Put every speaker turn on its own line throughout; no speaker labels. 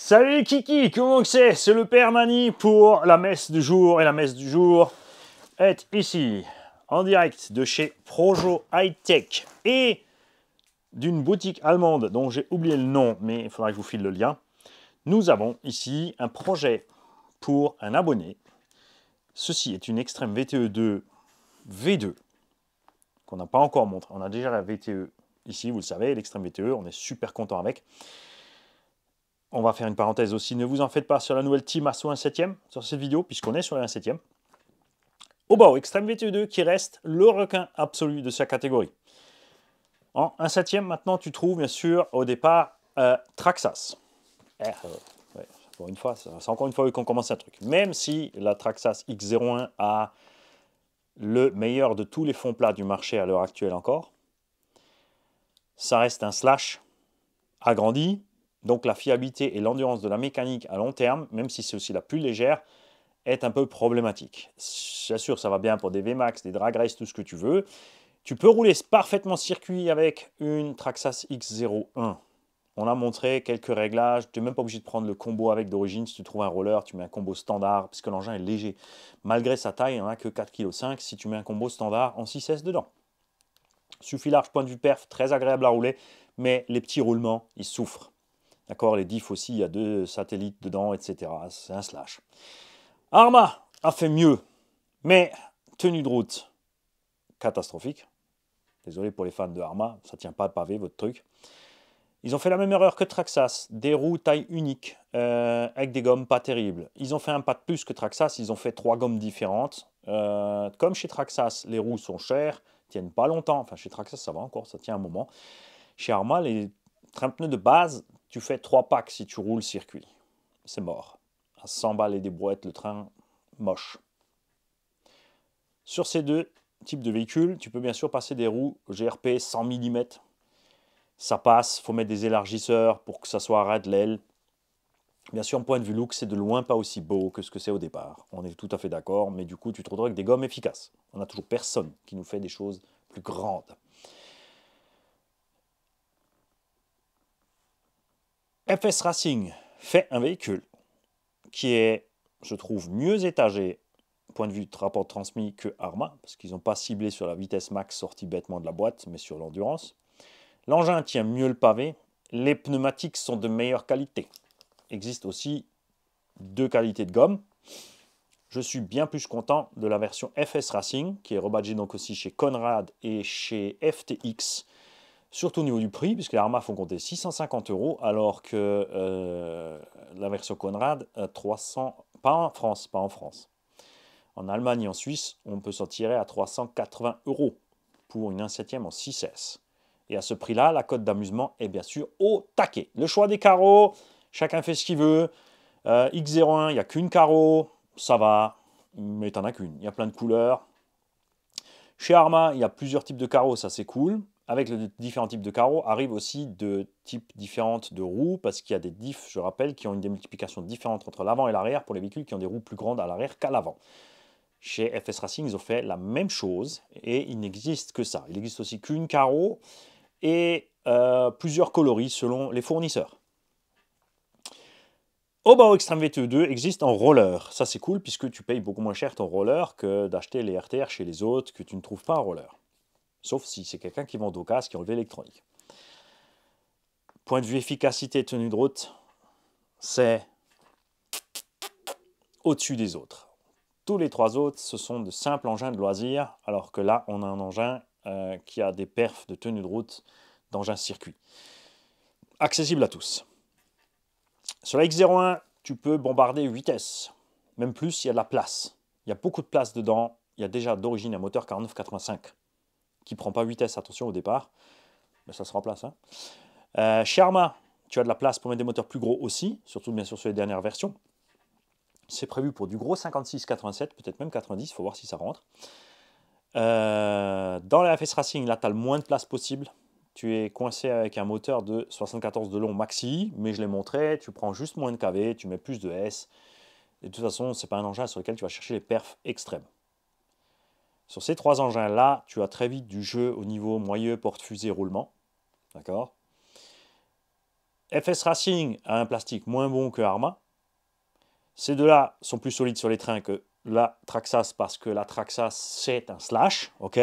Salut Kiki, comment c'est C'est le Père Mani pour la messe du jour. Et la messe du jour est ici, en direct de chez Projo Hightech et d'une boutique allemande dont j'ai oublié le nom, mais il faudra que je vous file le lien. Nous avons ici un projet pour un abonné. Ceci est une Extreme VTE2 V2 qu'on n'a pas encore montré. On a déjà la VTE ici, vous le savez, l'Extreme VTE, on est super content avec on va faire une parenthèse aussi, ne vous en faites pas sur la nouvelle Team Asso 1/7 sur cette vidéo, puisqu'on est sur la 1/7. Au bas, Extreme vt 2 e qui reste le requin absolu de sa catégorie. En 1/7 maintenant, tu trouves bien sûr au départ euh, Traxas. pour eh, une fois, c'est encore une fois qu'on commence un truc. Même si la Traxas X01 a le meilleur de tous les fonds plats du marché à l'heure actuelle encore, ça reste un slash agrandi donc la fiabilité et l'endurance de la mécanique à long terme, même si c'est aussi la plus légère, est un peu problématique. J'assure, ça va bien pour des VMAX, des drag race, tout ce que tu veux. Tu peux rouler parfaitement circuit avec une Traxxas X01. On a montré quelques réglages. Tu n'es même pas obligé de prendre le combo avec d'origine. Si tu trouves un roller, tu mets un combo standard, puisque l'engin est léger. Malgré sa taille, il n'y a que 4,5 kg. Si tu mets un combo standard en 6S dedans. Suffit large point de vue perf, très agréable à rouler, mais les petits roulements, ils souffrent. D'accord Les diffs aussi, il y a deux satellites dedans, etc. C'est un slash. Arma a fait mieux, mais tenue de route catastrophique. Désolé pour les fans de Arma, ça tient pas à pavé votre truc. Ils ont fait la même erreur que Traxas, des roues taille unique, euh, avec des gommes pas terribles. Ils ont fait un pas de plus que Traxas, ils ont fait trois gommes différentes. Euh, comme chez Traxas, les roues sont chères, tiennent pas longtemps. Enfin, chez Traxas, ça va encore, ça tient un moment. Chez Arma, les train-pneus de base tu fais trois packs si tu roules circuit. C'est mort. À 100 balles et des brouettes, le train, moche. Sur ces deux types de véhicules, tu peux bien sûr passer des roues GRP 100 mm. Ça passe, faut mettre des élargisseurs pour que ça soit à l'aile. Bien sûr, point de vue look, c'est de loin pas aussi beau que ce que c'est au départ. On est tout à fait d'accord, mais du coup, tu te que avec des gommes efficaces. On n'a toujours personne qui nous fait des choses plus grandes. FS Racing fait un véhicule qui est, je trouve, mieux étagé, point de vue de rapport transmis, que Arma, parce qu'ils n'ont pas ciblé sur la vitesse max sortie bêtement de la boîte, mais sur l'endurance. L'engin tient mieux le pavé, les pneumatiques sont de meilleure qualité. Existe aussi deux qualités de gomme. Je suis bien plus content de la version FS Racing, qui est rebadgée donc aussi chez Conrad et chez FTX, Surtout au niveau du prix, puisque les Arma font compter 650 euros, alors que euh, la version Conrad, 300, pas en France, pas en France. En Allemagne et en Suisse, on peut s'en tirer à 380 euros pour une 1 septième en 6S. Et à ce prix-là, la cote d'amusement est bien sûr au taquet. Le choix des carreaux, chacun fait ce qu'il veut. Euh, X01, il n'y a qu'une carreau, ça va, mais t'en as qu'une. Il y a plein de couleurs. Chez Arma, il y a plusieurs types de carreaux, ça c'est cool avec les différents types de carreaux, arrivent aussi de types différents de roues, parce qu'il y a des diffs, je rappelle, qui ont une démultiplication différente entre l'avant et l'arrière pour les véhicules qui ont des roues plus grandes à l'arrière qu'à l'avant. Chez FS Racing, ils ont fait la même chose, et il n'existe que ça. Il n'existe aussi qu'une carreau et euh, plusieurs coloris selon les fournisseurs. Obao Extreme VTE2 existe en roller. Ça, c'est cool, puisque tu payes beaucoup moins cher ton roller que d'acheter les RTR chez les autres que tu ne trouves pas en roller. Sauf si c'est quelqu'un qui vend au casque, qui a enlevé l'électronique. Point de vue efficacité tenue de route, c'est au-dessus des autres. Tous les trois autres, ce sont de simples engins de loisirs, alors que là, on a un engin euh, qui a des perfs de tenue de route d'engin circuit. Accessible à tous. Sur la X01, tu peux bombarder vitesse, même plus, il y a de la place. Il y a beaucoup de place dedans, il y a déjà d'origine un moteur 4985 qui prend pas vitesse, attention au départ, mais ça se remplace. Hein. Euh, tu as de la place pour mettre des moteurs plus gros aussi, surtout bien sûr sur les dernières versions. C'est prévu pour du gros 56, 87, peut-être même 90, il faut voir si ça rentre. Euh, dans la FS Racing, là, tu as le moins de place possible. Tu es coincé avec un moteur de 74 de long maxi, mais je l'ai montré, tu prends juste moins de KV, tu mets plus de S. de toute façon, c'est pas un engin sur lequel tu vas chercher les perfs extrêmes. Sur ces trois engins-là, tu as très vite du jeu au niveau moyeu, porte-fusée, roulement. D'accord FS Racing a un plastique moins bon que Arma. Ces deux-là sont plus solides sur les trains que la Traxas parce que la Traxas, c'est un slash, ok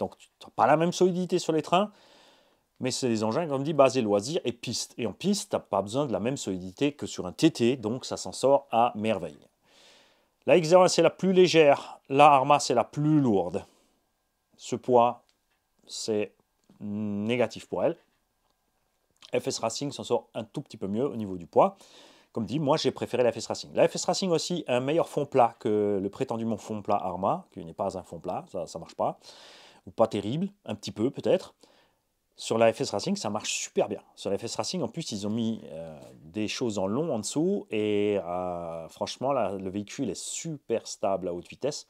Donc, tu n'as pas la même solidité sur les trains, mais c'est des engins, comme dit, basés loisirs et piste. Et en piste, tu n'as pas besoin de la même solidité que sur un TT, donc ça s'en sort à merveille. La X01, c'est la plus légère. La Arma, c'est la plus lourde. Ce poids, c'est négatif pour elle. FS Racing s'en sort un tout petit peu mieux au niveau du poids. Comme dit, moi j'ai préféré la FS Racing. La FS Racing aussi a un meilleur fond plat que le prétendument fond plat Arma, qui n'est pas un fond plat, ça ne marche pas. Ou pas terrible, un petit peu peut-être. Sur la FS Racing, ça marche super bien. Sur la FS Racing, en plus, ils ont mis euh, des choses en long en dessous et euh, franchement, le véhicule est super stable à haute vitesse.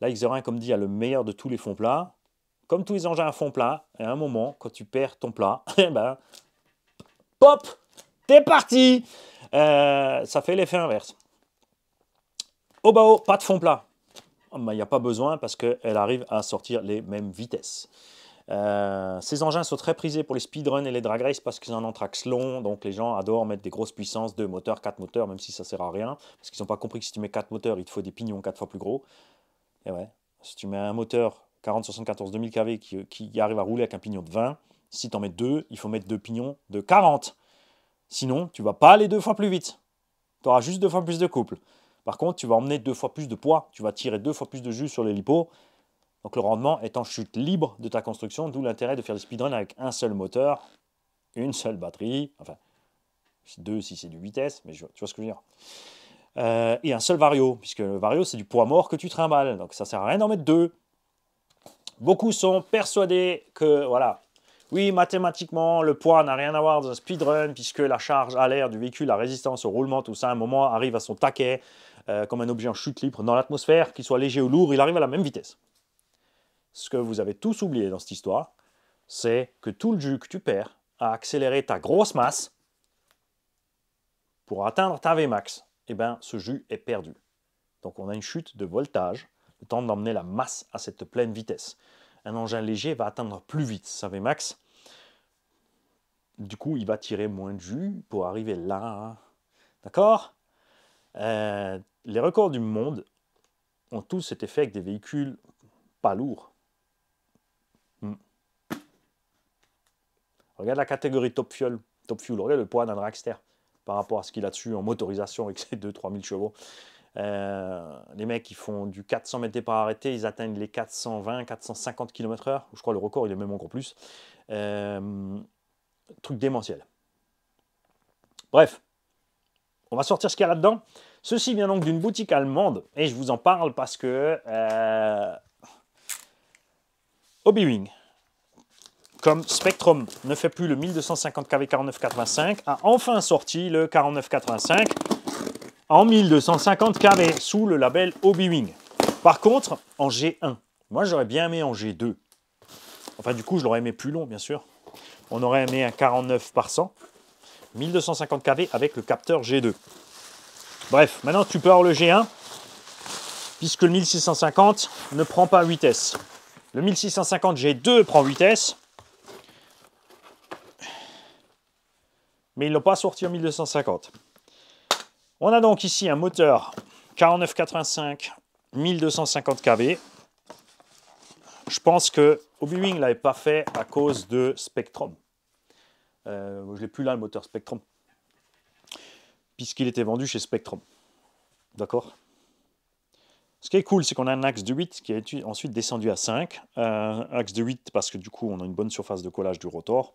La X01, comme dit, a le meilleur de tous les fonds plats. Comme tous les engins à fond plat, à un moment, quand tu perds ton plat, eh ben, pop, t'es parti euh, Ça fait l'effet inverse. Au bas haut, pas de fond plat. Ah, il n'y a pas besoin parce qu'elle arrive à sortir les mêmes vitesses. Euh, ces engins sont très prisés pour les speedruns et les drag race parce qu'ils ont un entraxe long, donc les gens adorent mettre des grosses puissances, deux moteurs, quatre moteurs, même si ça sert à rien, parce qu'ils n'ont pas compris que si tu mets quatre moteurs, il te faut des pignons quatre fois plus gros. Et ouais, si tu mets un moteur 40-74 2000 kV qui, arrive à rouler avec un pignon de 20, si tu en mets deux, il faut mettre deux pignons de 40. Sinon, tu vas pas aller deux fois plus vite. Tu auras juste deux fois plus de couple. Par contre, tu vas emmener deux fois plus de poids, tu vas tirer deux fois plus de jus sur les lipos, donc le rendement est en chute libre de ta construction, d'où l'intérêt de faire des speedrun avec un seul moteur, une seule batterie, enfin deux si c'est du vitesse, mais tu vois ce que je veux dire. Euh, et un seul vario, puisque le vario c'est du poids mort que tu trimbales, donc ça sert à rien d'en mettre deux. Beaucoup sont persuadés que, voilà, oui, mathématiquement, le poids n'a rien à voir dans un speedrun, puisque la charge à l'air du véhicule, la résistance au roulement, tout ça, à un moment arrive à son taquet, euh, comme un objet en chute libre dans l'atmosphère, qu'il soit léger ou lourd, il arrive à la même vitesse ce que vous avez tous oublié dans cette histoire, c'est que tout le jus que tu perds à accélérer ta grosse masse pour atteindre ta Vmax. Eh bien, ce jus est perdu. Donc on a une chute de voltage, le temps d'emmener la masse à cette pleine vitesse. Un engin léger va atteindre plus vite sa Vmax. Du coup, il va tirer moins de jus pour arriver là. D'accord euh, Les records du monde ont tous cet effet avec des véhicules pas lourds. Regarde la catégorie Top Fuel. Top Fuel, regarde le poids d'un dragster par rapport à ce qu'il a dessus en motorisation avec ses 2-3 000 chevaux. Euh, les mecs, ils font du 400 mètres par arrêté, ils atteignent les 420, 450 km/h. Je crois le record, il est même encore plus. Euh, truc démentiel. Bref, on va sortir ce qu'il y a là-dedans. Ceci vient donc d'une boutique allemande et je vous en parle parce que euh, Obi-Wing, comme Spectrum ne fait plus le 1250 kV 4985, a enfin sorti le 4985 en 1250 kV sous le label Obi-Wing. Par contre, en G1, moi j'aurais bien aimé en G2. Enfin, du coup, je l'aurais aimé plus long, bien sûr. On aurait aimé un 49 par 100, 1250 kV avec le capteur G2. Bref, maintenant tu peux avoir le G1, puisque le 1650 ne prend pas 8S. Le 1650 G2 prend 8S, mais ne l'ont pas sorti en 1250. On a donc ici un moteur 4985 1250 kW. Je pense que Obi-Wing l'avait pas fait à cause de Spectrum. Euh, je l'ai plus là le moteur Spectrum, puisqu'il était vendu chez Spectrum. D'accord ce qui est cool, c'est qu'on a un axe de 8 qui est ensuite descendu à 5. Euh, axe de 8 parce que du coup, on a une bonne surface de collage du rotor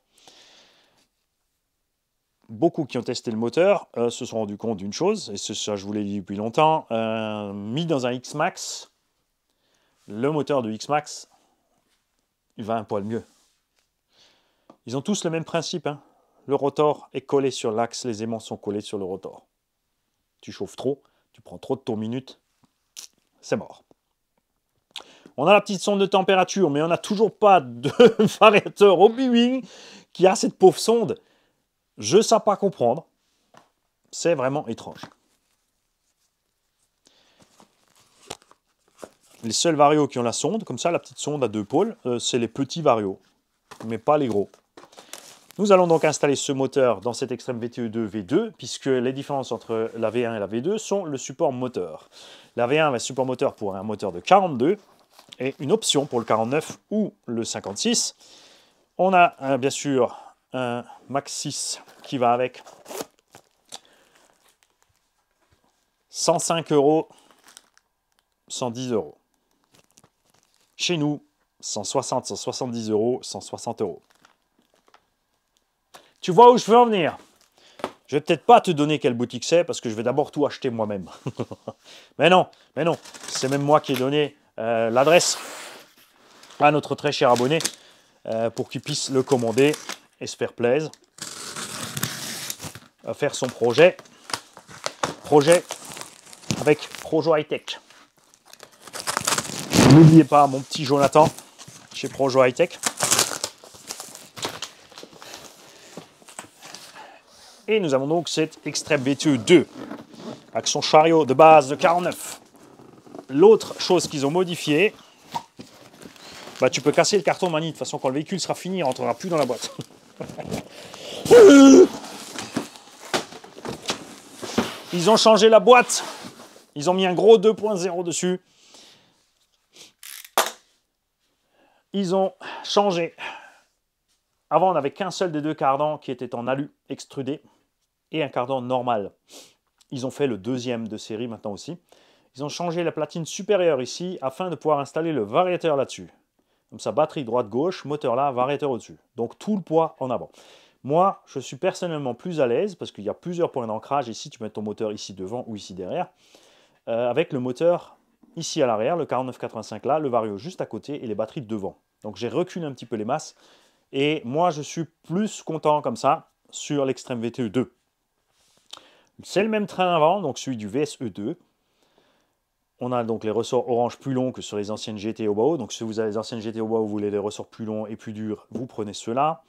beaucoup qui ont testé le moteur euh, se sont rendus compte d'une chose, et c'est ça je vous l'ai dit depuis longtemps, euh, mis dans un X-Max, le moteur de X-Max il va un poil mieux. Ils ont tous le même principe. Hein. Le rotor est collé sur l'axe, les aimants sont collés sur le rotor. Tu chauffes trop, tu prends trop de tours minutes, c'est mort. On a la petite sonde de température, mais on n'a toujours pas de variateur au wing qui a cette pauvre sonde je ne sais pas comprendre. C'est vraiment étrange. Les seuls varios qui ont la sonde, comme ça, la petite sonde à deux pôles, euh, c'est les petits varios, mais pas les gros. Nous allons donc installer ce moteur dans cet extrême VTE2 V2, puisque les différences entre la V1 et la V2 sont le support moteur. La V1 va support moteur pour un moteur de 42, et une option pour le 49 ou le 56. On a hein, bien sûr un Maxis qui va avec 105 euros, 110 euros. Chez nous, 160, 170 euros, 160 euros. Tu vois où je veux en venir Je vais peut-être pas te donner quelle boutique c'est parce que je vais d'abord tout acheter moi-même. mais non, mais non, c'est même moi qui ai donné euh, l'adresse à notre très cher abonné euh, pour qu'il puisse le commander et se à faire son projet. Projet avec Projo High Tech. N'oubliez pas mon petit Jonathan chez Projo High Tech. Et nous avons donc cette extrême BTE 2 avec son chariot de base de 49. L'autre chose qu'ils ont modifié bah, tu peux casser le carton manie de façon quand le véhicule sera fini, il rentrera plus dans la boîte. Ils ont changé la boîte. Ils ont mis un gros 2.0 dessus. Ils ont changé. Avant, on n'avait qu'un seul des deux cardans qui était en alu extrudé et un cardan normal. Ils ont fait le deuxième de série maintenant aussi. Ils ont changé la platine supérieure ici afin de pouvoir installer le variateur là-dessus. Comme ça, batterie droite-gauche, moteur là, variateur au-dessus. Donc tout le poids en avant. Moi, je suis personnellement plus à l'aise parce qu'il y a plusieurs points d'ancrage. Ici, tu mets ton moteur ici devant ou ici derrière. Euh, avec le moteur ici à l'arrière, le 4985 là, le Vario juste à côté et les batteries devant. Donc j'ai reculé un petit peu les masses. Et moi, je suis plus content comme ça sur l'extrême VTE 2. C'est le même train avant, donc celui du VSE2. On a donc les ressorts orange plus longs que sur les anciennes GT Obao. Donc si vous avez les anciennes GT Obao, vous voulez des ressorts plus longs et plus durs, vous prenez ceux-là.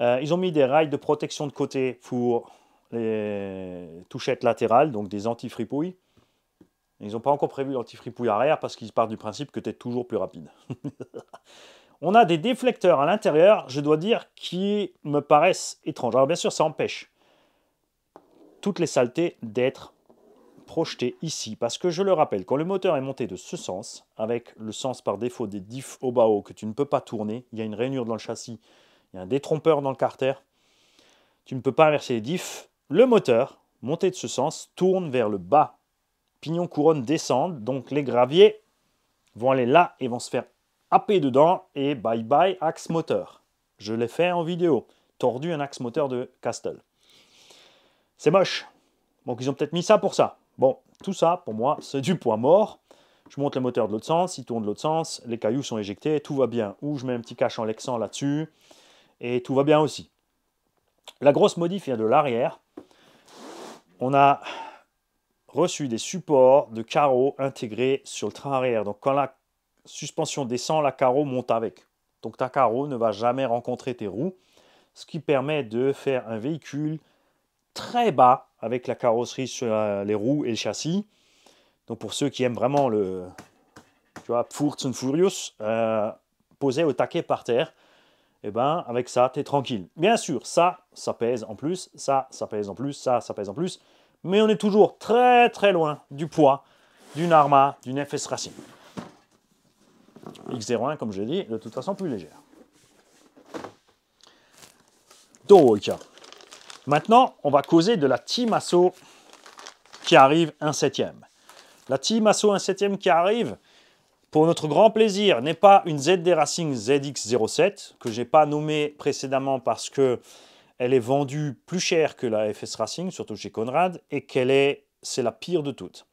Euh, ils ont mis des rails de protection de côté pour les touchettes latérales, donc des anti-fripouilles. Ils n'ont pas encore prévu l'anti-fripouille arrière parce qu'ils partent du principe que tu es toujours plus rapide. On a des déflecteurs à l'intérieur, je dois dire, qui me paraissent étranges. Alors bien sûr, ça empêche toutes les saletés d'être projeté ici, parce que je le rappelle, quand le moteur est monté de ce sens, avec le sens par défaut des diffs au bas haut que tu ne peux pas tourner, il y a une rainure dans le châssis, il y a un détrompeur dans le carter, tu ne peux pas inverser les diffs, le moteur, monté de ce sens, tourne vers le bas. Pignon couronne descendent, donc les graviers vont aller là et vont se faire happer dedans, et bye bye axe moteur. Je l'ai fait en vidéo, tordu un axe moteur de Castle. C'est moche, donc ils ont peut-être mis ça pour ça. Bon, tout ça, pour moi, c'est du poids mort. Je monte le moteur de l'autre sens, il tourne de l'autre sens, les cailloux sont éjectés, tout va bien. Ou je mets un petit cache en Lexan là-dessus, et tout va bien aussi. La grosse modif vient de l'arrière. On a reçu des supports de carreaux intégrés sur le train arrière. Donc quand la suspension descend, la carreau monte avec. Donc ta carreau ne va jamais rencontrer tes roues, ce qui permet de faire un véhicule très bas avec la carrosserie sur euh, les roues et le châssis. Donc pour ceux qui aiment vraiment le, tu vois, Furious, euh, posé au taquet par terre, eh ben avec ça, tu es tranquille. Bien sûr, ça, ça pèse en plus, ça, ça pèse en plus, ça, ça pèse en plus, mais on est toujours très très loin du poids d'une Arma, d'une FS Racing. X01, comme je l'ai dit, de toute façon plus légère. Donc, Maintenant, on va causer de la Team Asso qui arrive un septième. La Team Asso un septième qui arrive, pour notre grand plaisir, n'est pas une ZD Racing ZX07 que j'ai pas nommée précédemment parce que elle est vendue plus cher que la FS Racing, surtout chez Conrad, et qu'elle est, c'est la pire de toutes.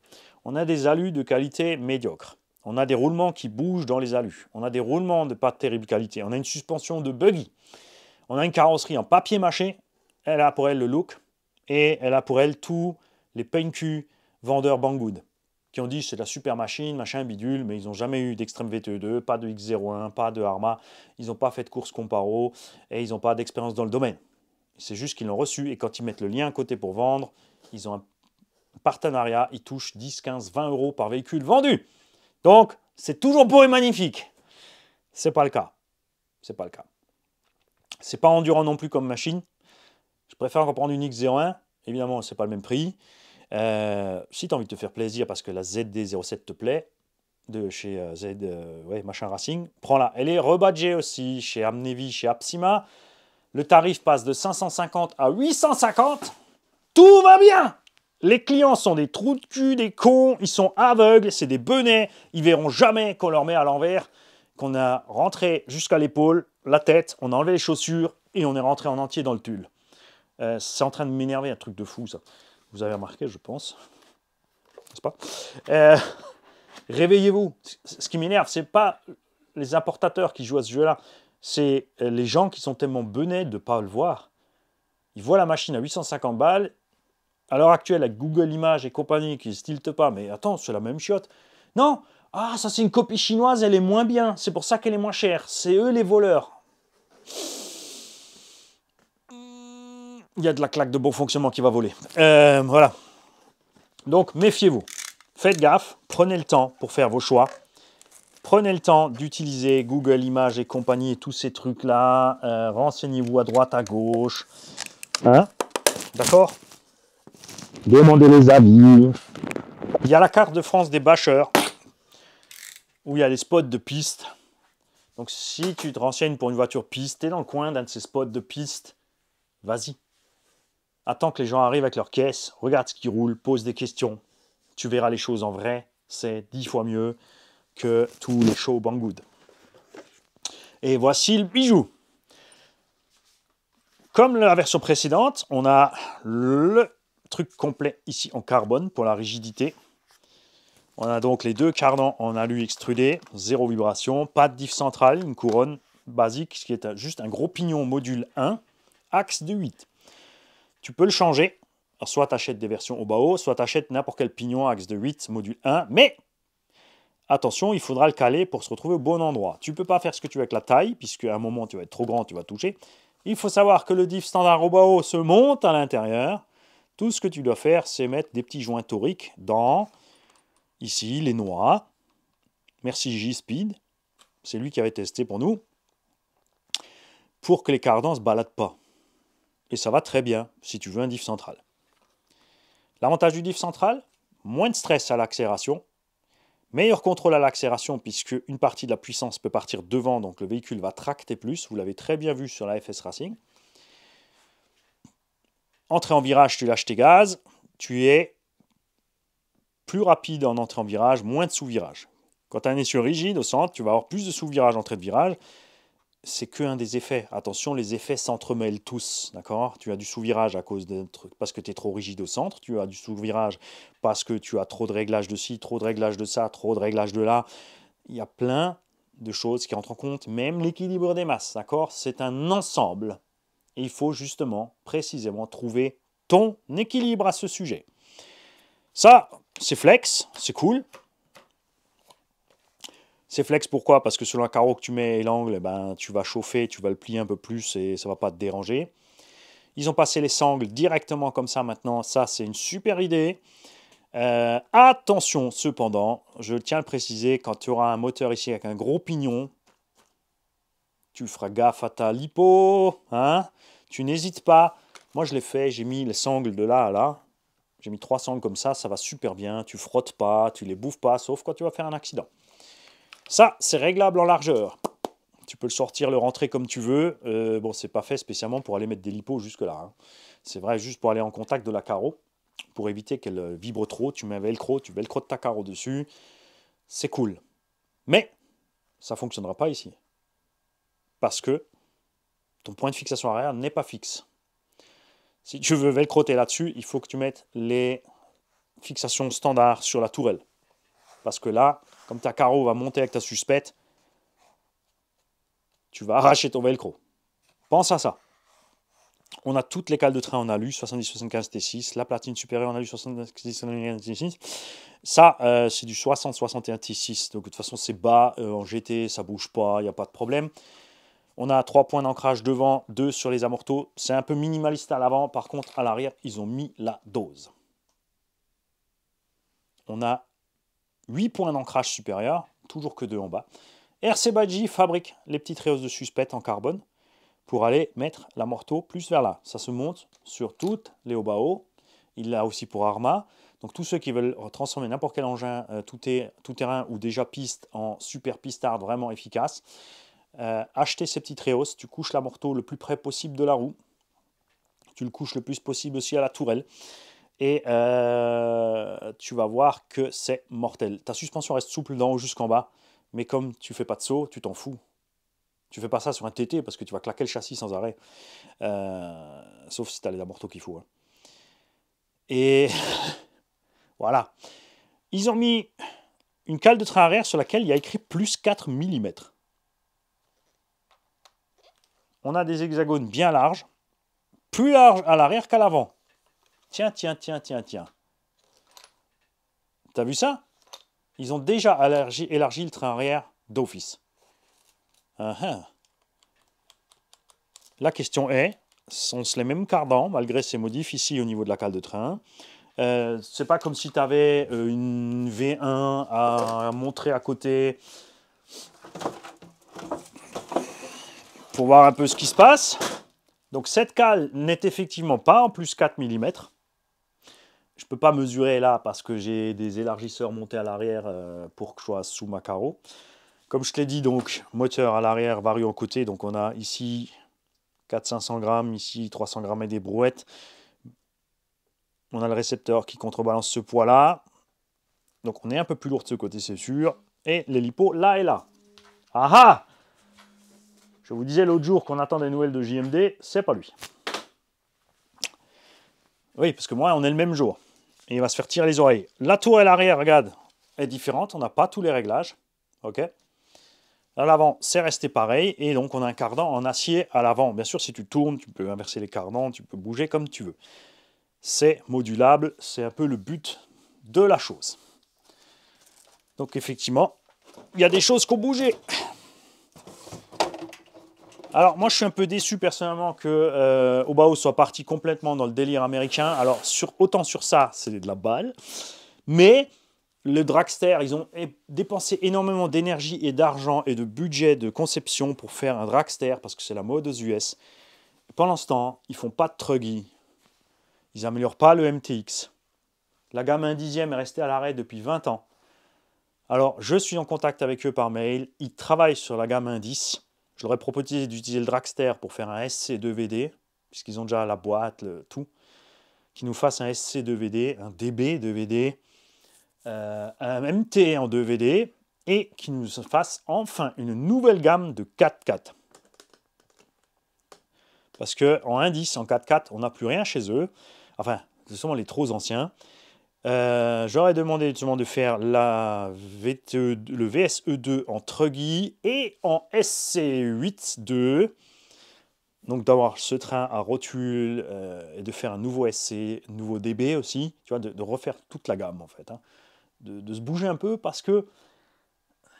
On a des alus de qualité médiocre. On a des roulements qui bougent dans les alus. On a des roulements de pas terrible qualité. On a une suspension de buggy. On a une carrosserie en papier mâché elle a pour elle le look et elle a pour elle tous les pain vendeurs Banggood qui ont dit c'est la super machine, machin, bidule, mais ils n'ont jamais eu d'extrême VTE2, pas de X01, pas de Arma, ils n'ont pas fait de course comparo et ils n'ont pas d'expérience dans le domaine. C'est juste qu'ils l'ont reçu et quand ils mettent le lien à côté pour vendre, ils ont un partenariat, ils touchent 10, 15, 20 euros par véhicule vendu. Donc, c'est toujours beau et magnifique. C'est pas le cas. C'est pas le cas. C'est pas endurant non plus comme machine. Je préfère encore prendre une X01. Évidemment, c'est pas le même prix. Euh, si tu as envie de te faire plaisir parce que la ZD07 te plaît, de chez euh, Z, euh, ouais, machin Racing, prends-la. Elle est rebadgée aussi chez Amnevi, chez Apsima. Le tarif passe de 550 à 850. Tout va bien Les clients sont des trous de cul, des cons, ils sont aveugles, c'est des benets, ils verront jamais qu'on leur met à l'envers, qu'on a rentré jusqu'à l'épaule, la tête, on a enlevé les chaussures et on est rentré en entier dans le tulle. Euh, c'est en train de m'énerver, un truc de fou, ça. Vous avez remarqué, je pense. N'est-ce pas euh, Réveillez-vous. Ce qui m'énerve, c'est pas les importateurs qui jouent à ce jeu-là. C'est euh, les gens qui sont tellement benets de ne pas le voir. Ils voient la machine à 850 balles. À l'heure actuelle, avec Google Images et compagnie qui ne pas, mais attends, c'est la même chiotte. Non Ah, ça c'est une copie chinoise, elle est moins bien. C'est pour ça qu'elle est moins chère. C'est eux les voleurs il y a de la claque de bon fonctionnement qui va voler. Euh, voilà. Donc, méfiez-vous. Faites gaffe, prenez le temps pour faire vos choix. Prenez le temps d'utiliser Google Images et compagnie et tous ces trucs-là. Euh, renseignez-vous à droite, à gauche. Hein D'accord Demandez les avis. Il y a la carte de France des bâcheurs, où il y a les spots de piste. Donc si tu te renseignes pour une voiture piste, t'es dans le coin d'un de ces spots de piste, vas-y. Attends que les gens arrivent avec leurs caisses, regarde ce qui roule, pose des questions. Tu verras les choses en vrai, c'est dix fois mieux que tous les shows Banggood. Et voici le bijou. Comme la version précédente, on a le truc complet ici en carbone pour la rigidité. On a donc les deux cardans en alu extrudé, zéro vibration, pas de diff central, une couronne basique, ce qui est juste un gros pignon module 1, axe de 8. Tu peux le changer. soit tu achètes des versions au bas soit tu achètes n'importe quel pignon axe de 8, module 1, mais attention, il faudra le caler pour se retrouver au bon endroit. Tu ne peux pas faire ce que tu veux avec la taille, puisque à un moment tu vas être trop grand, tu vas toucher. Il faut savoir que le diff standard au bas se monte à l'intérieur. Tout ce que tu dois faire, c'est mettre des petits joints toriques dans, ici, les noix. Merci J-Speed, c'est lui qui avait testé pour nous, pour que les cardans ne se baladent pas et ça va très bien si tu veux un diff central. L'avantage du diff central, moins de stress à l'accélération, meilleur contrôle à l'accélération puisque une partie de la puissance peut partir devant, donc le véhicule va tracter plus, vous l'avez très bien vu sur la FS Racing. Entrée en virage, tu lâches tes gaz, tu es plus rapide en entrée en virage, moins de sous-virage. Quand tu as un essieu rigide au centre, tu vas avoir plus de sous-virage, en entrée de virage, c'est qu'un des effets. Attention, les effets s'entremêlent tous, d'accord Tu as du sous-virage à cause de, parce que tu es trop rigide au centre, tu as du sous-virage parce que tu as trop de réglages de ci, trop de réglages de ça, trop de réglages de là. Il y a plein de choses qui entrent en compte, même l'équilibre des masses, d'accord C'est un ensemble. il faut justement, précisément, trouver ton équilibre à ce sujet. Ça, c'est flex, c'est cool, c'est flex pourquoi Parce que selon un carreau que tu mets et l'angle, ben, tu vas chauffer, tu vas le plier un peu plus et ça ne va pas te déranger. Ils ont passé les sangles directement comme ça maintenant. Ça, c'est une super idée. Euh, attention cependant, je tiens à le préciser, quand tu auras un moteur ici avec un gros pignon, tu feras gaffe à ta lipo, hein tu n'hésites pas. Moi je l'ai fait, j'ai mis les sangles de là à là, j'ai mis trois sangles comme ça, ça va super bien, tu frottes pas, tu les bouffes pas, sauf quand tu vas faire un accident. Ça, c'est réglable en largeur. Tu peux le sortir, le rentrer comme tu veux. Euh, bon, c'est pas fait spécialement pour aller mettre des lipos jusque-là. Hein. C'est vrai, juste pour aller en contact de la carreau, pour éviter qu'elle euh, vibre trop. Tu mets un velcro, tu velcro de ta carreau dessus. C'est cool. Mais ça ne fonctionnera pas ici. Parce que ton point de fixation arrière n'est pas fixe. Si tu veux velcroter là-dessus, il faut que tu mettes les fixations standards sur la tourelle. Parce que là, comme ta carreau va monter avec ta suspecte, tu vas arracher ton velcro. Pense à ça. On a toutes les cales de train en alu, 70-75 T6, la platine supérieure en alu 70-75 T6. Ça, euh, c'est du 60-61 T6, donc de toute façon c'est bas, euh, en GT ça bouge pas, il n'y a pas de problème. On a trois points d'ancrage devant, deux sur les amorteaux. C'est un peu minimaliste à l'avant, par contre à l'arrière ils ont mis la dose. On a 8 points d'ancrage supérieur, toujours que 2 en bas. RC Badji fabrique les petites réhausses de suspette en carbone pour aller mettre la morteau plus vers là. Ça se monte sur toutes les Obao. Il l'a aussi pour Arma. Donc tous ceux qui veulent transformer n'importe quel engin euh, tout, terrain ou déjà piste en super pistarde vraiment efficace, euh, achetez ces petites réhausses. Tu couches la morteau le plus près possible de la roue. Tu le couches le plus possible aussi à la tourelle et euh, tu vas voir que c'est mortel. Ta suspension reste souple d'en haut jusqu'en bas, mais comme tu fais pas de saut, tu t'en fous. Tu fais pas ça sur un TT parce que tu vas claquer le châssis sans arrêt. Euh, sauf si tu as les amortos qu'il faut. Hein. Et voilà. Ils ont mis une cale de train arrière sur laquelle il y a écrit plus 4 mm. On a des hexagones bien larges, plus larges à l'arrière qu'à l'avant. Tiens, tiens, tiens, tiens, tiens. T'as vu ça Ils ont déjà élargi, le train arrière d'office. Uh-huh. La question est, sont-ce les mêmes cardans, malgré ces modifs ici au niveau de la cale de train. Ce euh, c'est pas comme si tu avais euh, une V1 à montrer à côté pour voir un peu ce qui se passe. Donc cette cale n'est effectivement pas en plus 4 mm je ne peux pas mesurer là parce que j'ai des élargisseurs montés à l'arrière euh, pour que je sois sous ma carreau. Comme je te l'ai dit, donc, moteur à l'arrière, varie en côté. Donc, on a ici 400-500 grammes, ici 300 grammes et des brouettes. On a le récepteur qui contrebalance ce poids-là. Donc, on est un peu plus lourd de ce côté, c'est sûr. Et les lipos là et là. Ah ah Je vous disais l'autre jour qu'on attend des nouvelles de JMD, c'est pas lui. Oui, parce que moi, on est le même jour il va se faire tirer les oreilles. La tourelle arrière, regarde, est différente. On n'a pas tous les réglages. OK à l'avant, c'est resté pareil, et donc on a un cardan en acier à l'avant. Bien sûr, si tu tournes, tu peux inverser les cardans, tu peux bouger comme tu veux. C'est modulable, c'est un peu le but de la chose. Donc effectivement, il y a des choses qui ont bougé. Alors moi je suis un peu déçu personnellement que euh, Obao soit parti complètement dans le délire américain. Alors sur, autant sur ça, c'est de la balle. Mais le Dragster, ils ont dépensé énormément d'énergie et d'argent et de budget de conception pour faire un Dragster parce que c'est la mode aux US. pendant ce temps, ils font pas de truggy. Ils n'améliorent pas le MTX. La gamme 1 dixième est restée à l'arrêt depuis 20 ans. Alors, je suis en contact avec eux par mail. Ils travaillent sur la gamme 1 10. Je leur ai proposé d'utiliser le Dragster pour faire un SC2VD, puisqu'ils ont déjà la boîte, tout, Qu'ils nous fassent un SC2VD, un DB2VD, euh, un MT en 2VD, et qu'ils nous fassent enfin une nouvelle gamme de 4x4. Parce qu'en indice, en 4x4, on n'a plus rien chez eux. Enfin, ce sont les trop anciens. Euh, j'aurais demandé justement de faire la e, le VSE2 en Truggy et en SC8-2. Donc d'avoir ce train à rotule euh, et de faire un nouveau SC, nouveau DB aussi, tu vois, de, refaire toute la gamme en fait, hein. de, se bouger un peu parce que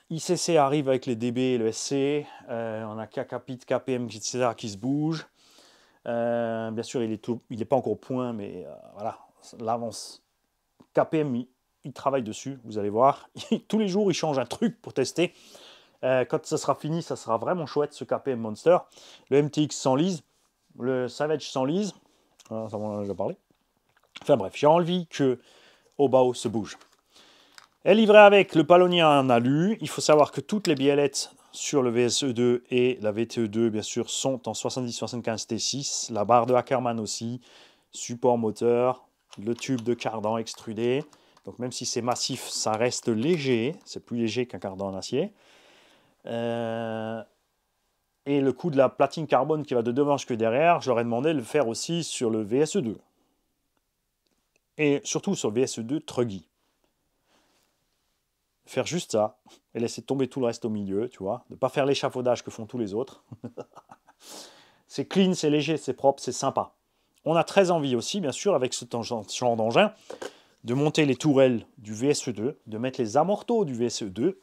ICC arrive avec les DB et le SC, euh, on a KKPIT, KPM, etc. qui se bougent. bien sûr, il n'est pas encore au point, mais voilà, l'avance KPM, il, travaille dessus, vous allez voir. Tous les jours, il change un truc pour tester. Euh, quand ça sera fini, ça sera vraiment chouette ce KPM Monster. Le MTX s'enlise, le Savage s'enlise. Lise. Ah, ça, on a déjà parlé. Enfin bref, j'ai envie que Obao se bouge. Elle livrée avec le palonnier en alu. Il faut savoir que toutes les biellettes sur le VSE2 et la VTE2, bien sûr, sont en 70-75 T6. La barre de Ackerman aussi. Support moteur, le tube de cardan extrudé. Donc même si c'est massif, ça reste léger, c'est plus léger qu'un cardan en acier. Euh, et le coup de la platine carbone qui va de devant jusque derrière, je leur ai demandé de le faire aussi sur le VSE2. Et surtout sur le VSE2 Truggy. Faire juste ça et laisser tomber tout le reste au milieu, tu vois. Ne pas faire l'échafaudage que font tous les autres. c'est clean, c'est léger, c'est propre, c'est sympa. On a très envie aussi, bien sûr, avec ce genre d'engin, de monter les tourelles du VSE2, de mettre les amorteaux du VSE2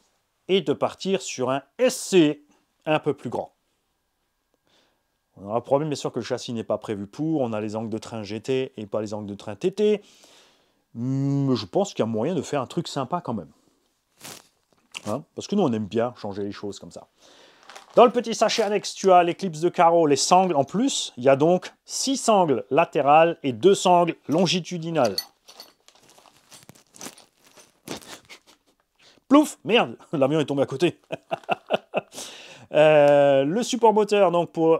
et de partir sur un SC un peu plus grand. On aura le problème, bien sûr, que le châssis n'est pas prévu pour. On a les angles de train GT et pas les angles de train TT. Mais je pense qu'il y a moyen de faire un truc sympa quand même. Hein Parce que nous, on aime bien changer les choses comme ça. Dans le petit sachet annexe, tu as l'éclipse de carreau, les sangles en plus. Il y a donc 6 sangles latérales et 2 sangles longitudinales. Plouf Merde L'avion est tombé à côté euh, le support moteur, donc pour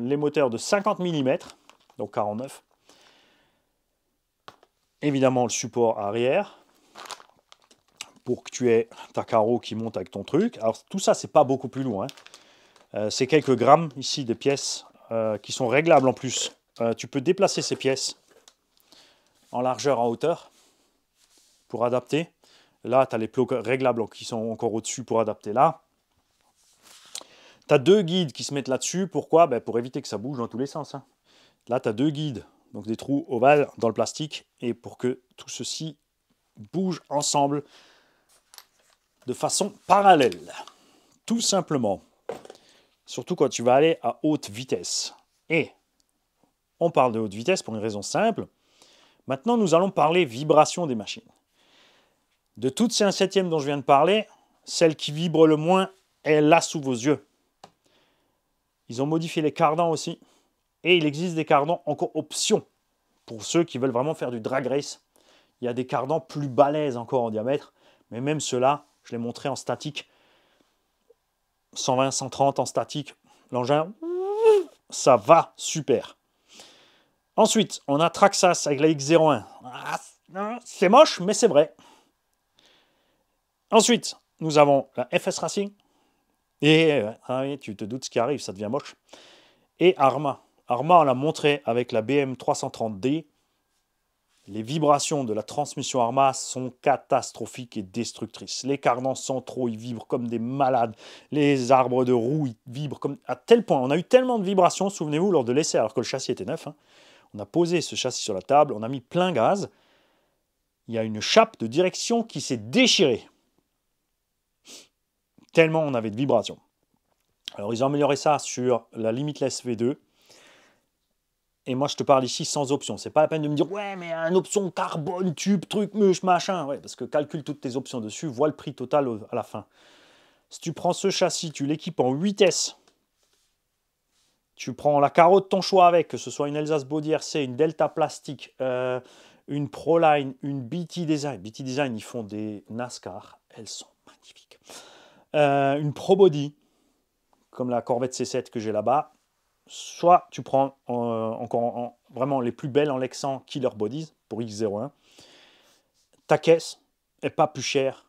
les moteurs de 50 mm, donc 49. Évidemment, le support arrière pour que tu aies ta carreau qui monte avec ton truc. Alors tout ça, c'est pas beaucoup plus loin. Hein. Euh, c'est quelques grammes ici des pièces euh, qui sont réglables en plus. Euh, tu peux déplacer ces pièces en largeur, en hauteur pour adapter. Là, tu as les plots réglables qui sont encore au-dessus pour adapter là. Tu as deux guides qui se mettent là-dessus. Pourquoi ben Pour éviter que ça bouge dans tous les sens. Hein. Là, tu as deux guides, donc des trous ovales dans le plastique, et pour que tout ceci bouge ensemble de façon parallèle, tout simplement. Surtout quand tu vas aller à haute vitesse. Et on parle de haute vitesse pour une raison simple. Maintenant, nous allons parler vibration des machines. De toutes ces 1 septième dont je viens de parler, celle qui vibre le moins est là sous vos yeux. Ils ont modifié les cardans aussi. Et il existe des cardans encore option pour ceux qui veulent vraiment faire du drag race. Il y a des cardans plus balèzes encore en diamètre, mais même cela je l'ai montré en statique. 120, 130 en statique. L'engin, ça va super. Ensuite, on a Traxas avec la X01. C'est moche, mais c'est vrai. Ensuite, nous avons la FS Racing. Et euh, ah tu te doutes ce qui arrive, ça devient moche. Et Arma. Arma, on l'a montré avec la BM 330D. Les vibrations de la transmission Arma sont catastrophiques et destructrices. Les cardans centraux, ils vibrent comme des malades. Les arbres de roue, ils vibrent comme... À tel point, on a eu tellement de vibrations, souvenez-vous, lors de l'essai, alors que le châssis était neuf. Hein. On a posé ce châssis sur la table, on a mis plein gaz. Il y a une chape de direction qui s'est déchirée. Tellement on avait de vibrations. Alors ils ont amélioré ça sur la Limitless V2. Et moi, je te parle ici sans option. C'est pas la peine de me dire ouais, mais un option carbone, tube, truc, mûche, machin. Ouais, parce que calcule toutes tes options dessus, vois le prix total à la fin. Si tu prends ce châssis, tu l'équipes en 8S, tu prends la carotte de ton choix avec, que ce soit une Alsace Body RC, une Delta Plastic, euh, une Proline, une BT Design. BT Design, ils font des NASCAR, elles sont magnifiques. Euh, une Pro Body, comme la Corvette C7 que j'ai là-bas, soit tu prends euh, encore vraiment les plus belles en Lexan Killer Bodies pour X01, ta caisse est pas plus chère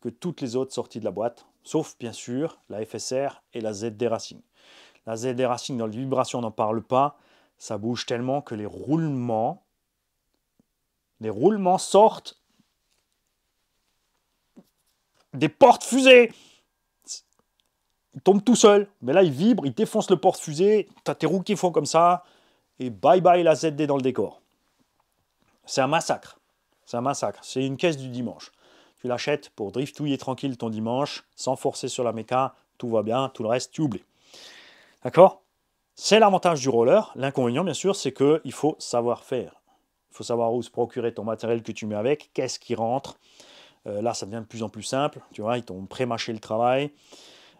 que toutes les autres sorties de la boîte, sauf bien sûr la FSR et la Z des Racing. La Z des Racing dans les vibrations, on n'en parle pas, ça bouge tellement que les roulements, les roulements sortent des portes fusées il tombe tout seul, mais là il vibre, il défonce le porte-fusée, t'as tes roues qui font comme ça, et bye bye la ZD dans le décor. C'est un massacre. C'est un massacre. C'est une caisse du dimanche. Tu l'achètes pour driftouiller tranquille ton dimanche, sans forcer sur la méca, tout va bien, tout le reste, tu oublies. D'accord C'est l'avantage du roller. L'inconvénient, bien sûr, c'est qu'il faut savoir faire. Il faut savoir où se procurer ton matériel que tu mets avec, qu'est-ce qui rentre. Euh, là, ça devient de plus en plus simple. Tu vois, ils t'ont pré-mâché le travail.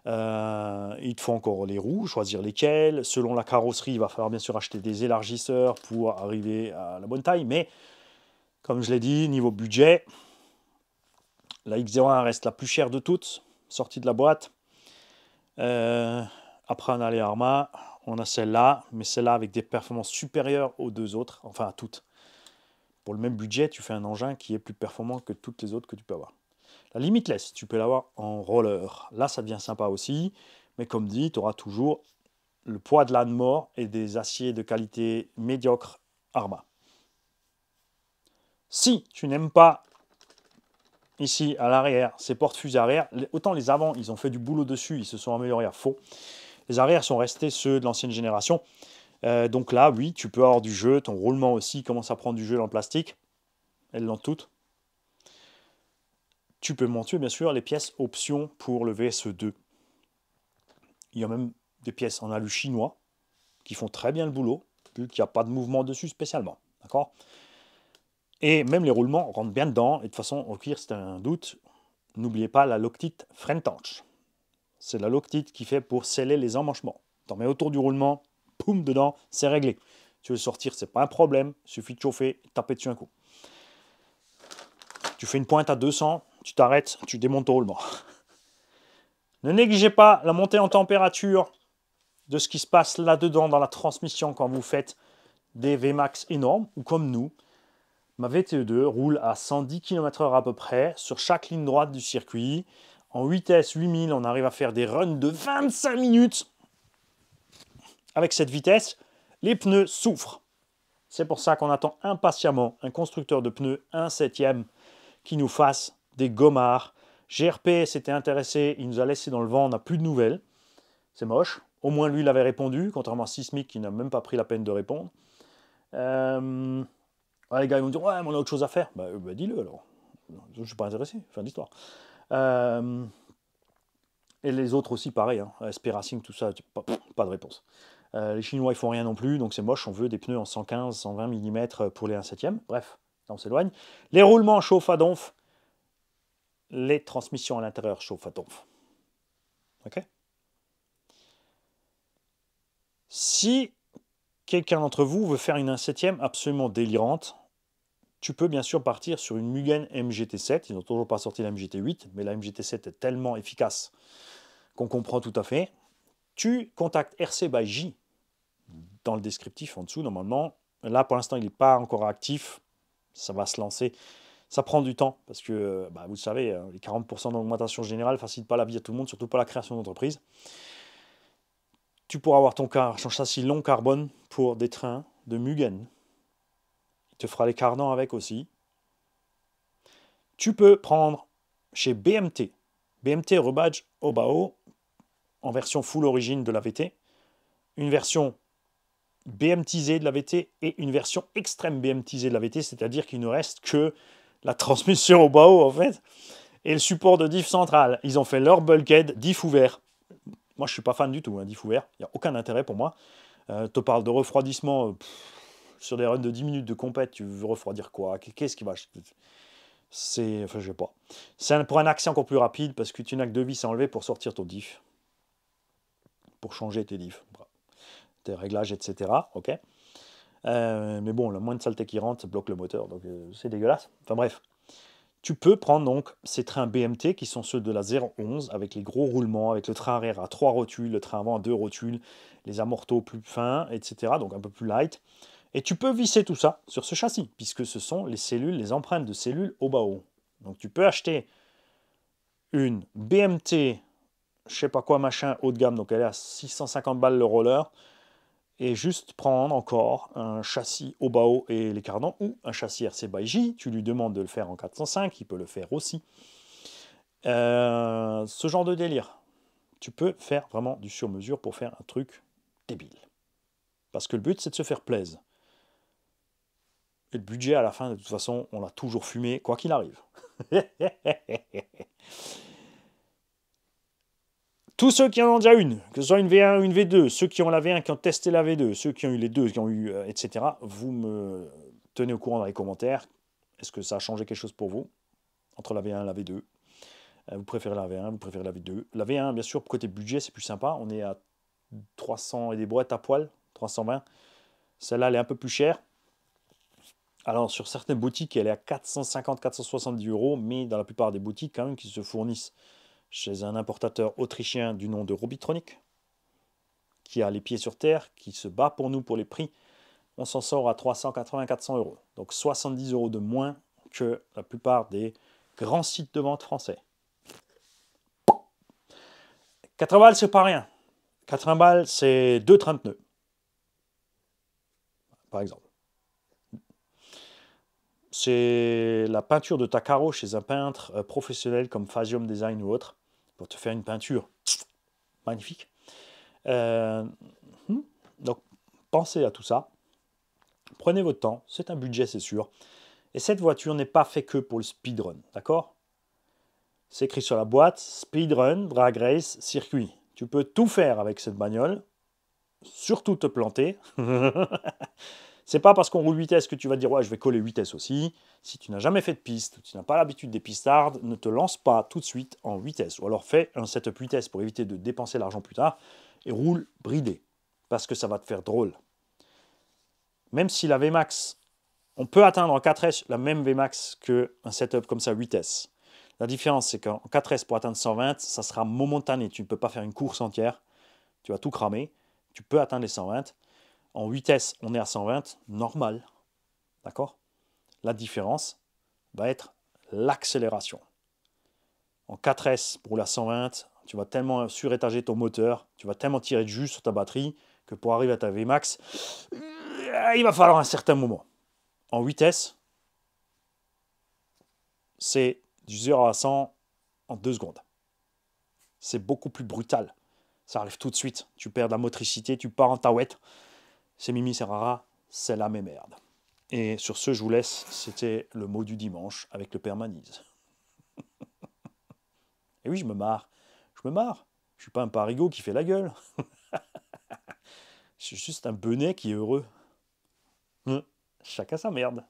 Euh, il te faut encore les roues, choisir lesquelles. Selon la carrosserie, il va falloir bien sûr acheter des élargisseurs pour arriver à la bonne taille. Mais comme je l'ai dit, niveau budget, la X01 reste la plus chère de toutes, sortie de la boîte. Euh, après, on a Arma, on a celle-là, mais celle-là avec des performances supérieures aux deux autres, enfin à toutes. Pour le même budget, tu fais un engin qui est plus performant que toutes les autres que tu peux avoir. La limitless, tu peux l'avoir en roller. Là, ça devient sympa aussi. Mais comme dit, tu auras toujours le poids de l'âne mort et des aciers de qualité médiocre Arma. Si tu n'aimes pas ici à l'arrière ces portes fusées arrière, autant les avant, ils ont fait du boulot dessus, ils se sont améliorés à faux. Les arrières sont restés ceux de l'ancienne génération. Euh, donc là, oui, tu peux avoir du jeu, ton roulement aussi commence à prendre du jeu en plastique. Elles l'ont toutes. Tu peux monter bien sûr les pièces options pour le VSE2. Il y a même des pièces en alu chinois qui font très bien le boulot, vu qu'il n'y a pas de mouvement dessus spécialement. D'accord Et même les roulements rentrent bien dedans. Et de toute façon, au cuir, c'est un doute. N'oubliez pas la Loctite Frentanch. C'est la Loctite qui fait pour sceller les emmanchements. T'en mets autour du roulement, poum, dedans, c'est réglé. Tu veux sortir, c'est pas un problème. Suffit de chauffer, taper dessus un coup. Tu fais une pointe à 200, tu t'arrêtes, tu démontes ton roulement. Ne négligez pas la montée en température de ce qui se passe là-dedans dans la transmission quand vous faites des Vmax énormes, ou comme nous, ma VTE2 roule à 110 km/h à peu près sur chaque ligne droite du circuit. En 8S 8000, on arrive à faire des runs de 25 minutes. Avec cette vitesse, les pneus souffrent. C'est pour ça qu'on attend impatiemment un constructeur de pneus 1 septième qui nous fasse des gomards GRP s'était intéressé, il nous a laissé dans le vent, on n'a plus de nouvelles. C'est moche. Au moins, lui, il avait répondu, contrairement à Sismic, qui n'a même pas pris la peine de répondre. Euh, les gars, ils vont dire, ouais, on a autre chose à faire. Bah, euh, bah dis-le alors. Je ne suis pas intéressé, fin d'histoire. Euh, et les autres aussi, pareil. Hein. SP Racing, tout ça, pas, de réponse. les Chinois, ils font rien non plus, donc c'est moche. On veut des pneus en 115, 120 mm pour les 1 7 Bref, on s'éloigne. Les roulements chauffent à donf les transmissions à l'intérieur chauffent à tombe OK Si quelqu'un d'entre vous veut faire une septième absolument délirante, tu peux bien sûr partir sur une Mugen MGT7. Ils n'ont toujours pas sorti la MGT8, mais la MGT7 est tellement efficace qu'on comprend tout à fait. Tu contactes RC by J dans le descriptif en dessous, normalement. Là, pour l'instant, il n'est pas encore actif. Ça va se lancer ça prend du temps parce que, bah, vous le savez, hein, les 40% d'augmentation générale ne facilitent pas la vie à tout le monde, surtout pas la création d'entreprise. Tu pourras avoir ton car, son châssis long carbone pour des trains de Mugen. Il te fera les cardans avec aussi. Tu peux prendre chez BMT, BMT Rebadge Obao, en version full origine de la VT, une version BMTZ de la VT et une version extrême BMTZ de la VT, c'est-à-dire qu'il ne reste que la transmission au bas haut en fait, et le support de diff central. Ils ont fait leur bulkhead diff ouvert. Moi, je suis pas fan du tout, hein, diff ouvert. Il n'y a aucun intérêt pour moi. Euh, te parle de refroidissement euh, sur des runs de 10 minutes de compète. Tu veux refroidir quoi Qu'est-ce qui va C'est, enfin, je sais pas. C'est pour un accès encore plus rapide parce que tu n'as que deux vis à enlever pour sortir ton diff, pour changer tes diffs, tes réglages, etc. Ok. Euh, mais bon, la moins de saleté qui rentre, bloque le moteur, donc euh, c'est dégueulasse. Enfin bref, tu peux prendre donc ces trains BMT qui sont ceux de la 011 avec les gros roulements, avec le train arrière à 3 rotules, le train avant à 2 rotules, les amorteaux plus fins, etc. Donc un peu plus light. Et tu peux visser tout ça sur ce châssis, puisque ce sont les cellules, les empreintes de cellules au bas haut. Donc tu peux acheter une BMT, je sais pas quoi machin, haut de gamme, donc elle est à 650 balles le roller, et juste prendre encore un châssis Obao et les cardans ou un châssis RC Tu lui demandes de le faire en 405, il peut le faire aussi. Euh, ce genre de délire. Tu peux faire vraiment du sur-mesure pour faire un truc débile. Parce que le but, c'est de se faire plaisir. Et le budget, à la fin, de toute façon, on l'a toujours fumé, quoi qu'il arrive. tous ceux qui en ont déjà une, que ce soit une V1 ou une V2, ceux qui ont la V1, qui ont testé la V2, ceux qui ont eu les deux, qui ont eu, euh, etc., vous me tenez au courant dans les commentaires. Est-ce que ça a changé quelque chose pour vous entre la V1 et la V2 euh, Vous préférez la V1, vous préférez la V2. La V1, bien sûr, côté budget, c'est plus sympa. On est à 300 et des boîtes à poil, 320. Celle-là, elle est un peu plus chère. Alors, sur certaines boutiques, elle est à 450-470 euros, mais dans la plupart des boutiques, quand même, qui se fournissent chez un importateur autrichien du nom de Robitronic, qui a les pieds sur terre, qui se bat pour nous pour les prix, on s'en sort à 380-400 euros. Donc 70 euros de moins que la plupart des grands sites de vente français. 80 balles, c'est pas rien. 80 balles, c'est 2 trains de Par exemple. C'est la peinture de takaro chez un peintre euh, professionnel comme Phasium Design ou autre te faire une peinture magnifique. Euh, hmm. donc pensez à tout ça. Prenez votre temps, c'est un budget, c'est sûr. Et cette voiture n'est pas faite que pour le speedrun, d'accord C'est écrit sur la boîte, speedrun, drag race, circuit. Tu peux tout faire avec cette bagnole, surtout te planter. C'est pas parce qu'on roule 8S que tu vas dire ouais je vais coller 8S aussi. Si tu n'as jamais fait de piste, tu n'as pas l'habitude des pistards, ne te lance pas tout de suite en 8S. Ou alors fais un setup 8S pour éviter de dépenser l'argent plus tard et roule bridé. Parce que ça va te faire drôle. Même si la VMAX, on peut atteindre en 4S la même VMAX un setup comme ça 8S. La différence, c'est qu'en 4S, pour atteindre 120, ça sera momentané. Tu ne peux pas faire une course entière. Tu vas tout cramer. Tu peux atteindre les 120. En vitesse, on est à 120, normal. D'accord La différence va être l'accélération. En 4S pour la 120, tu vas tellement surétager ton moteur, tu vas tellement tirer de jus sur ta batterie que pour arriver à ta Vmax, euh, il va falloir un certain moment. En 8S, c'est du 0 à 100 en 2 secondes. C'est beaucoup plus brutal. Ça arrive tout de suite. Tu perds la motricité, tu pars en taouette c'est Mimi Serrara, c'est la mes merde. Et sur ce, je vous laisse. C'était le mot du dimanche avec le père Et oui, je me marre. Je me marre. Je suis pas un parigot qui fait la gueule. je suis juste un benet qui est heureux. Hein, chacun sa merde.